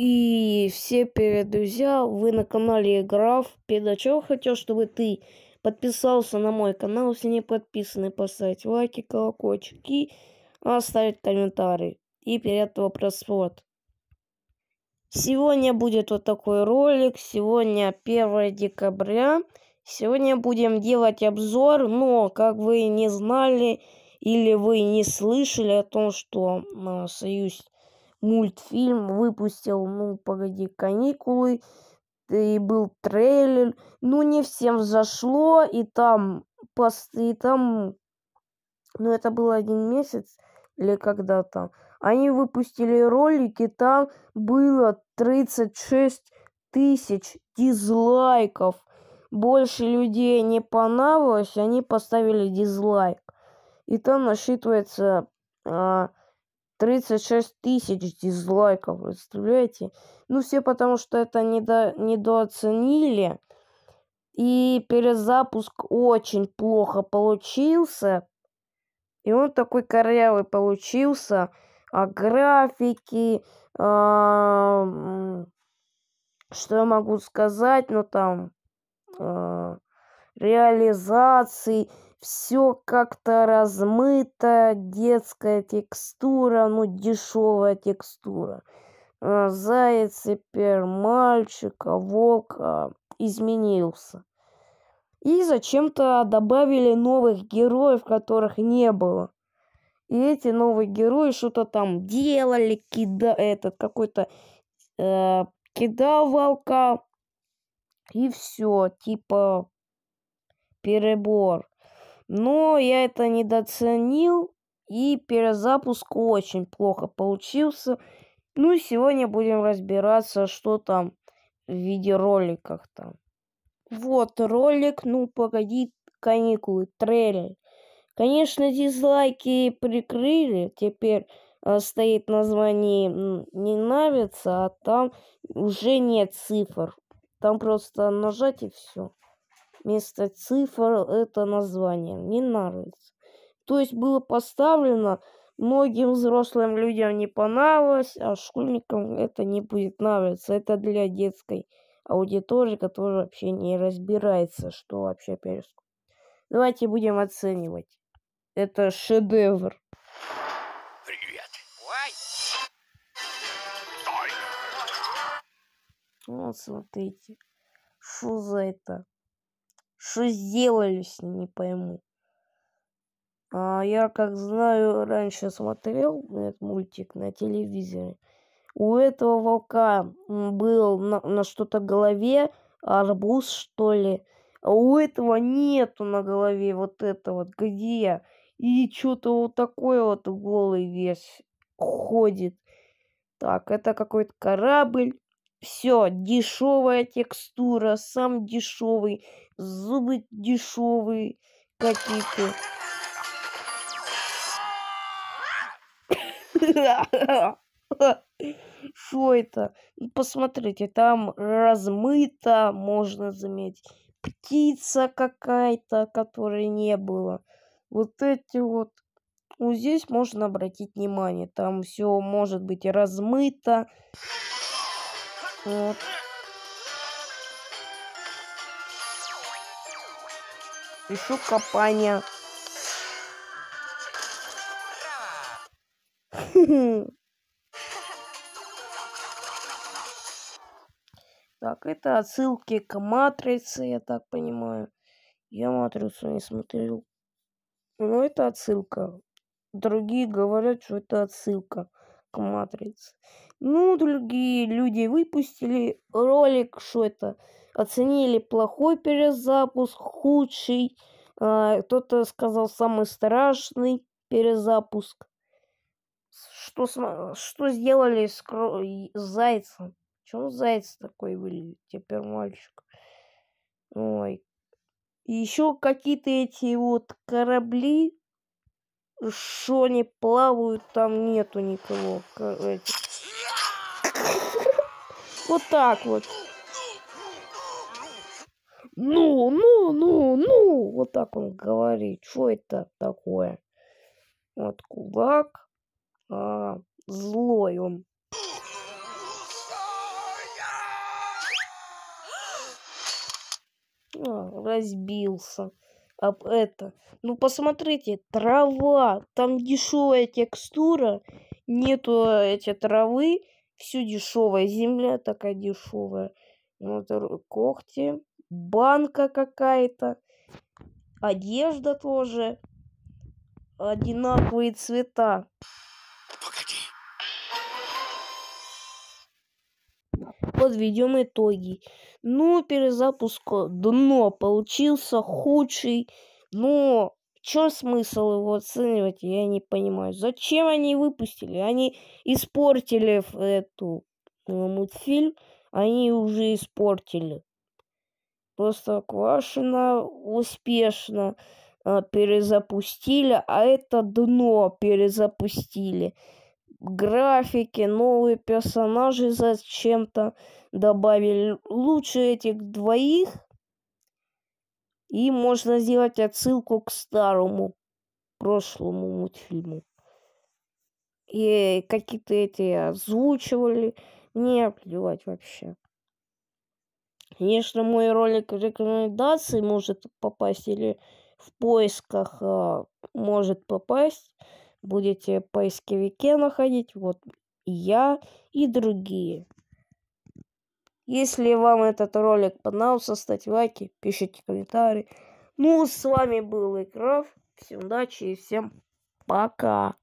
И все привет, друзья! Вы на канале Игра в Педачев. Хотел, чтобы ты подписался на мой канал, если не подписаны, поставить лайки, колокольчик а оставить комментарии И приятного просмотра. Сегодня будет вот такой ролик. Сегодня 1 декабря. Сегодня будем делать обзор, но, как вы не знали или вы не слышали о том, что а, Союз мультфильм выпустил, ну, погоди, каникулы, и был трейлер, ну, не всем зашло, и там посты, и там, ну, это был один месяц или когда-то. Они выпустили ролики, там было 36 тысяч дизлайков. Больше людей не понравилось, они поставили дизлайк. И там насчитывается а, 36 тысяч дизлайков, представляете? Ну, все потому, что это недо, недооценили. И перезапуск очень плохо получился. И он такой корявый получился. А графики... А, что я могу сказать? Ну, там... А, реализации все как-то размыто, детская текстура, ну дешевая текстура. Э, Заяц теперь мальчик, а, а изменился. И зачем-то добавили новых героев, которых не было. И эти новые герои что-то там делали, кида этот какой-то э, кидал волка. И все, типа перебор но я это недооценил, и перезапуск очень плохо получился. Ну и сегодня будем разбираться, что там в виде роликах там. Вот ролик, ну погоди, каникулы, трейлер. Конечно, дизлайки прикрыли, теперь э, стоит название «Не нравится», а там уже нет цифр. Там просто нажать и все вместо цифр это название. не нравится. То есть было поставлено, многим взрослым людям не понравилось, а школьникам это не будет нравиться. Это для детской аудитории, которая вообще не разбирается, что вообще перископ. Давайте будем оценивать. Это шедевр. Привет. Вот, смотрите. Что за это? Что сделали с ним, не пойму. А я, как знаю, раньше смотрел этот мультик на телевизоре. У этого волка был на, на что-то голове арбуз, что ли. А у этого нету на голове вот это вот. Где? И что-то вот такой вот голый весь ходит. Так, это какой-то корабль все, дешевая текстура, сам дешевый, зубы дешевые какие-то. Что это? Посмотрите, там размыто, можно заметить. Птица какая-то, которой не было. Вот эти вот. Вот здесь можно обратить внимание. Там все может быть размыто. Вот. Ищу копание. Так, это отсылки к матрице, я так понимаю. Я матрицу не смотрел. Но ну, это отсылка. Другие говорят, что это отсылка. Матриц. Ну, другие люди выпустили ролик, что это оценили плохой перезапуск, худший. Э, кто-то сказал самый страшный перезапуск. Что, что сделали с, кро... с зайцем? Чем заяц такой выглядит? Теперь мальчик. Ой. Еще какие-то эти вот корабли что они плавают, там нету никого. Вот так вот. Ну, ну, ну, ну. Вот так он говорит. Что это такое? Вот кулак. А, злой он. А, разбился об это. Ну, посмотрите, трава, там дешевая текстура, нету э, эти травы, все дешевая, земля такая дешевая. Вот ну, когти, банка какая-то, одежда тоже, одинаковые цвета. подведем итоги. Ну, перезапуск дно получился худший, но Чё смысл его оценивать, я не понимаю. Зачем они выпустили? Они испортили эту э, мультфильм, они уже испортили. Просто Квашина успешно э, перезапустили, а это дно перезапустили графики, новые персонажи зачем-то добавили. Лучше этих двоих. И можно сделать отсылку к старому прошлому мультфильму. И какие-то эти озвучивали. Не плевать вообще. Конечно, мой ролик рекомендации может попасть или в поисках а, может попасть будете поисковике находить. Вот я и другие. Если вам этот ролик понравился, ставьте лайки, пишите комментарии. Ну, с вами был Играф. Всем удачи и всем пока.